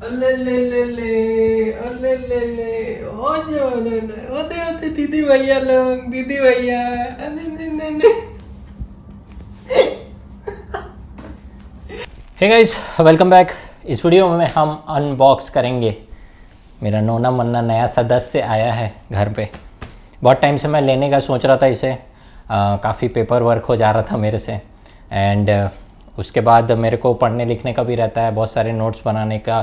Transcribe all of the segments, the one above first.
दीदी भैया लोग दीदी भैया हे गाइस वेलकम बैक इस वीडियो में हम अनबॉक्स करेंगे मेरा नोना मन्ना नया सदस्य आया है घर पे बहुत टाइम से मैं लेने का सोच रहा था इसे काफ़ी पेपर वर्क हो जा रहा था मेरे से एंड उसके बाद मेरे को पढ़ने लिखने का भी रहता है बहुत सारे नोट्स बनाने का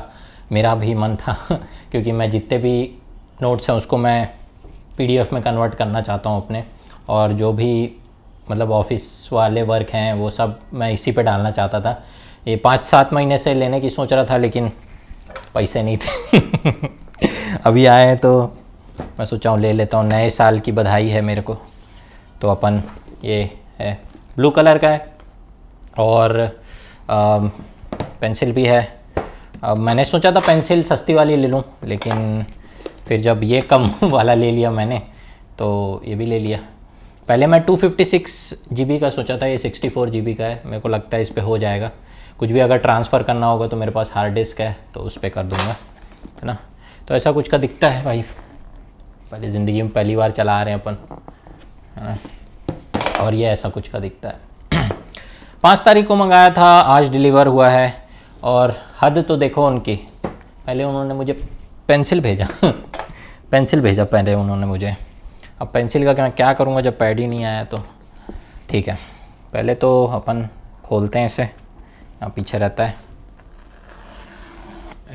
मेरा भी मन था क्योंकि मैं जितने भी नोट्स हैं उसको मैं पी में कन्वर्ट करना चाहता हूँ अपने और जो भी मतलब ऑफिस वाले वर्क हैं वो सब मैं इसी पे डालना चाहता था ये पाँच सात महीने से लेने की सोच रहा था लेकिन पैसे नहीं थे अभी आए तो मैं सोचा हूँ ले लेता हूँ नए साल की बधाई है मेरे को तो अपन ये है ब्लू कलर का है और आ, पेंसिल भी है अब मैंने सोचा था पेंसिल सस्ती वाली ले लूँ लेकिन फिर जब ये कम वाला ले लिया मैंने तो ये भी ले लिया पहले मैं 256 जीबी का सोचा था ये 64 जीबी का है मेरे को लगता है इस पर हो जाएगा कुछ भी अगर ट्रांसफ़र करना होगा तो मेरे पास हार्ड डिस्क है तो उस पर कर दूँगा है ना तो ऐसा कुछ का दिखता है भाई पहले ज़िंदगी में पहली बार चला आ रहे हैं अपन है ना और ये ऐसा कुछ का दिखता है पाँच तारीख को मंगाया था आज डिलीवर हुआ है और हद तो देखो उनकी पहले उन्होंने मुझे पेंसिल भेजा पेंसिल भेजा पहले उन्होंने मुझे अब पेंसिल का क्या क्या करूँगा जब पैड ही नहीं आया तो ठीक है पहले तो अपन खोलते हैं इसे यहाँ पीछे रहता है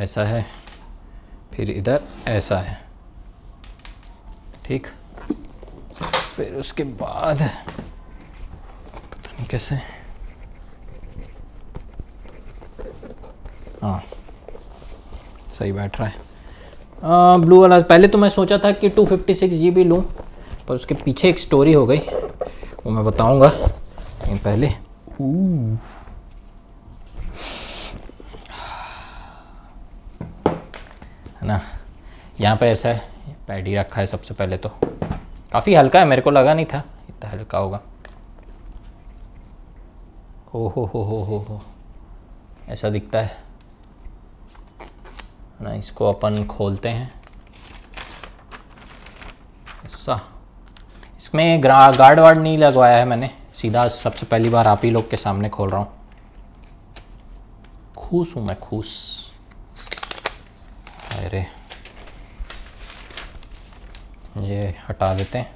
ऐसा है फिर इधर ऐसा है ठीक फिर उसके बाद पता नहीं कैसे हाँ सही बैठ रहा है आ, ब्लू वाला पहले तो मैं सोचा था कि two fifty six G B लूँ पर उसके पीछे एक स्टोरी हो गई वो मैं बताऊँगा लेकिन पहले है ना यहाँ पे ऐसा है पैडी रखा है सबसे पहले तो काफ़ी हल्का है मेरे को लगा नहीं था इतना हल्का होगा ओ हो हो हो हो हो ऐसा दिखता है ना इसको अपन खोलते हैं ऐसा इसमें ग्रा गार्ड वार्ड नहीं लगवाया है मैंने सीधा सबसे पहली बार आप ही लोग के सामने खोल रहा हूँ खूस हूँ मैं खूस अरे ये हटा देते हैं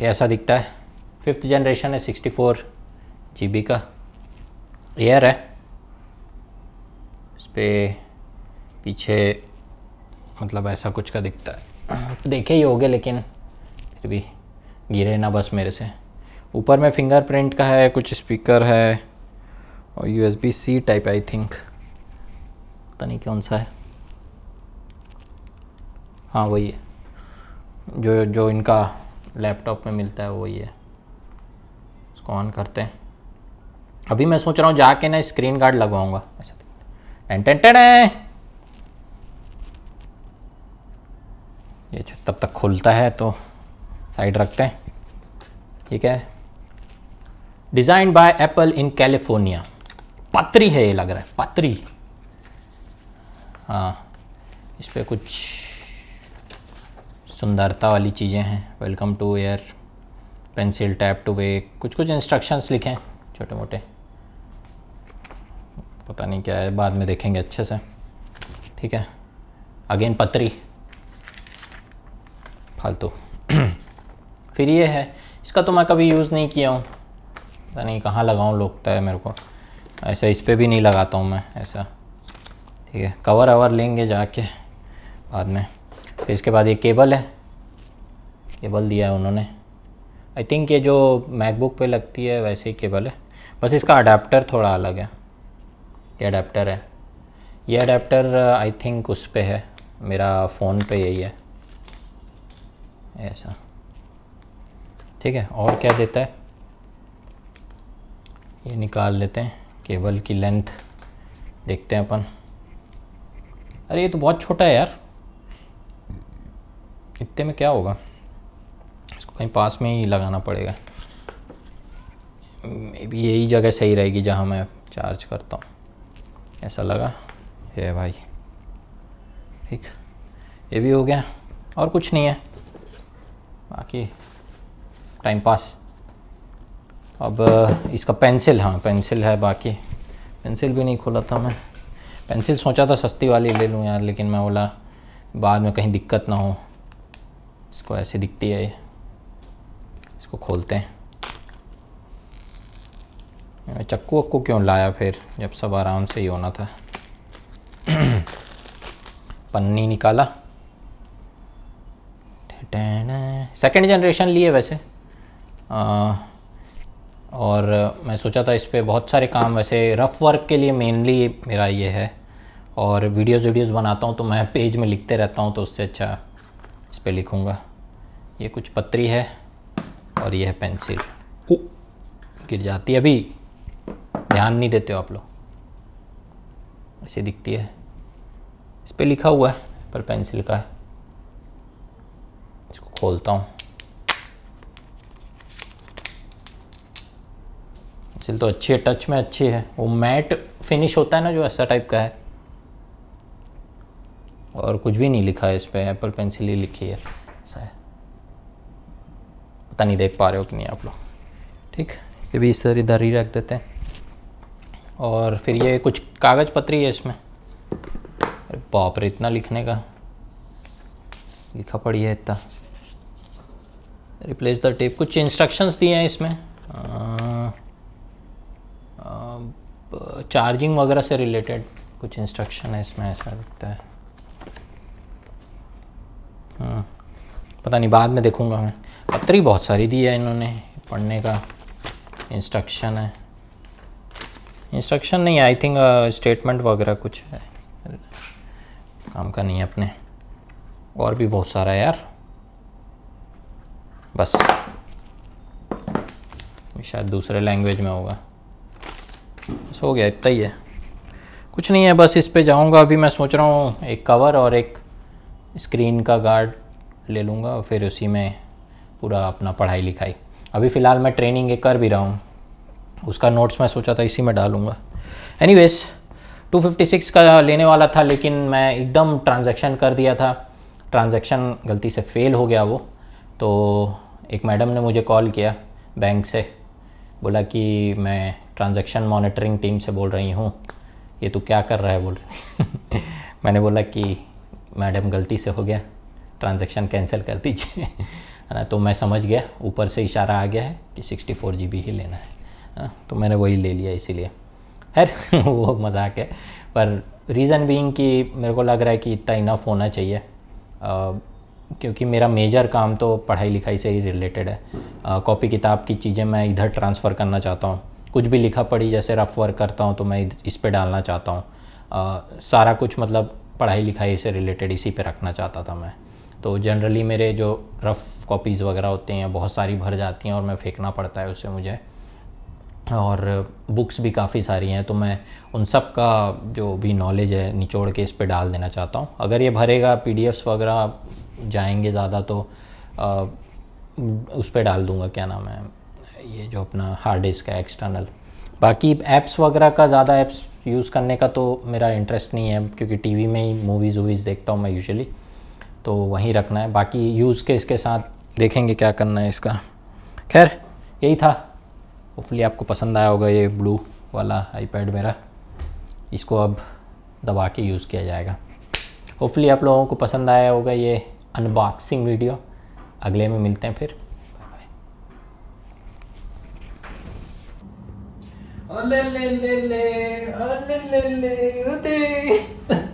ये ऐसा दिखता है फिफ्थ जनरेशन है सिक्सटी फोर जी बी का एयर है पे पीछे मतलब ऐसा कुछ का दिखता है देखे ही होगे लेकिन फिर भी गिरे ना बस मेरे से ऊपर में फिंगरप्रिंट का है कुछ स्पीकर है और U S B C type I think पता नहीं कौन सा है हाँ वही है जो जो इनका लैपटॉप में मिलता है वही है इसको ऑन करते हैं अभी मैं सोच रहा हूँ जाके ना स्क्रीन गार्ड लगवाऊँगा ऐसा टन टन टन ये तब तक खुलता है तो साइड रखते हैं ठीक है design by Apple in California पत्री है ये लग रहा है पत्री हाँ इस पर कुछ सुंदरता वाली चीज़ें हैं welcome to air pencil tap to way कुछ कुछ इंस्ट्रक्शंस लिखे हैं छोटे मोटे पता नहीं क्या है बाद में देखेंगे अच्छे से ठीक है अगेन पत्री फालतू फिर ये है इसका तो मैं कभी यूज़ नहीं किया हूँ पता नहीं कहाँ लगाऊँ लोकता है मेरे को ऐसा इस पर भी नहीं लगाता हूँ मैं ऐसा ठीक है कवर अवर लेंगे जाके बाद में फिर इसके बाद ये केबल है केबल दिया है उन्होंने आई थिंक ये जो मैकबुक पे लगती है वैसे ही केबल है बस इसका अडाप्टर थोड़ा अलग है ये अडेप्टर है ये अडेप्टर आई थिंक उस पर है मेरा फ़ोन पे यही है ऐसा ठीक है और क्या देता है ये निकाल लेते हैं केबल की लेंथ देखते हैं अपन अरे ये तो बहुत छोटा है यार इतने में क्या होगा इसको कहीं पास में ही लगाना पड़ेगा मे बी यही जगह सही रहेगी जहाँ मैं चार्ज करता हूँ ऐसा लगा ये भाई ठीक ये भी हो गया और कुछ नहीं है बाकी टाइम पास अब इसका पेंसिल हाँ पेंसिल है बाकी पेंसिल भी नहीं खोला था मैं पेंसिल सोचा था सस्ती वाली ले लूँ यार लेकिन मैं बोला बाद में कहीं दिक्कत ना हो इसको ऐसे दिखती है ये इसको खोलते हैं चक्कू वक्कू क्यों लाया फिर जब सब आराम से ही होना था पन्नी निकाला सेकेंड जनरेशन लिए वैसे आ, और मैं सोचा था इस पर बहुत सारे काम वैसे रफ़ वर्क के लिए मेनली मेरा ये है और वीडियोस वीडियोस बनाता हूँ तो मैं पेज में लिखते रहता हूँ तो उससे अच्छा इस पर लिखूँगा ये कुछ पत्री है और ये है पेंसिल गिर जाती है अभी ध्यान नहीं देते हो आप लोग ऐसे दिखती है इस पर लिखा हुआ है पर पेंसिल का है इसको खोलता हूँ पेंसिल तो अच्छी है टच में अच्छी है वो मैट फिनिश होता है ना जो ऐसा टाइप का है और कुछ भी नहीं लिखा है इस पर एप्पल पेंसिल ही लिखी है ऐसा है पता नहीं देख पा रहे हो कि नहीं आप लोग ठीक ये भी इस तरह इधर ही रख देते हैं और फिर ये कुछ कागज़ पत्री है इसमें अरे बाप रे इतना लिखने का लिखा पड़ी है इतना रिप्लेस द टेप कुछ इंस्ट्रक्शंस दिए हैं इसमें चार्जिंग वगैरह से रिलेटेड कुछ इंस्ट्रक्शन है इसमें ऐसा लगता है हम्म, पता नहीं बाद में देखूंगा मैं पत्री बहुत सारी दी है इन्होंने पढ़ने का इंस्ट्रक्शन है इंस्ट्रक्शन नहीं है आई थिंक स्टेटमेंट वगैरह कुछ है काम का नहीं है अपने और भी बहुत सारा है यार बस शायद दूसरे लैंग्वेज में होगा बस हो गया इतना ही है कुछ नहीं है बस इस पे जाऊंगा अभी मैं सोच रहा हूँ एक कवर और एक स्क्रीन का गार्ड ले लूँगा और फिर उसी में पूरा अपना पढ़ाई लिखाई अभी फ़िलहाल मैं ट्रेनिंग कर भी रहा हूँ उसका नोट्स मैं सोचा था इसी में डालूंगा एनी 256 का लेने वाला था लेकिन मैं एकदम ट्रांजैक्शन कर दिया था ट्रांजैक्शन गलती से फेल हो गया वो तो एक मैडम ने मुझे कॉल किया बैंक से बोला कि मैं ट्रांजैक्शन मॉनिटरिंग टीम से बोल रही हूँ ये तू क्या कर रहा है बोल रही थी मैंने बोला कि मैडम गलती से हो गया ट्रांज़ेक्शन कैंसिल कर दीजिए है ना तो मैं समझ गया ऊपर से इशारा आ गया है कि सिक्सटी फोर जी बी ही लेना है हाँ, तो मैंने वही ले लिया इसीलिए खैर वो मजाक है पर रीज़न बीइंग कि मेरे को लग रहा है कि इतना इनफ होना चाहिए आ, क्योंकि मेरा मेजर काम तो पढ़ाई लिखाई से ही रिलेटेड है कॉपी किताब की चीज़ें मैं इधर ट्रांसफ़र करना चाहता हूँ कुछ भी लिखा पढ़ी जैसे रफ वर्क करता हूँ तो मैं इस पर डालना चाहता हूँ सारा कुछ मतलब पढ़ाई लिखाई से रिलेटेड इसी पे रखना चाहता था मैं तो जनरली मेरे जो रफ़ कॉपीज़ वगैरह होते हैं बहुत सारी भर जाती हैं और मैं फेंकना पड़ता है उससे मुझे और बुक्स भी काफ़ी सारी हैं तो मैं उन सब का जो भी नॉलेज है निचोड़ के इस पर डाल देना चाहता हूँ अगर ये भरेगा पी वगैरह जाएंगे ज़्यादा तो आ, उस पर डाल दूँगा क्या नाम है ये जो अपना हार्ड डिस्क है एक्सटर्नल बाकी ऐप्स वगैरह का ज़्यादा ऐप्स यूज़ करने का तो मेरा इंटरेस्ट नहीं है क्योंकि टीवी में ही मूवीज़ वूवीज़ देखता हूँ मैं यूजुअली तो वहीं रखना है बाकी यूज़ के इसके साथ देखेंगे क्या करना है इसका खैर यही था होपफुली आपको पसंद आया होगा ये ब्लू वाला आईपैड मेरा इसको अब दबा के यूज़ किया जाएगा होपफुली आप लोगों को पसंद आया होगा ये अनबॉक्सिंग वीडियो अगले में मिलते हैं फिर ले बाय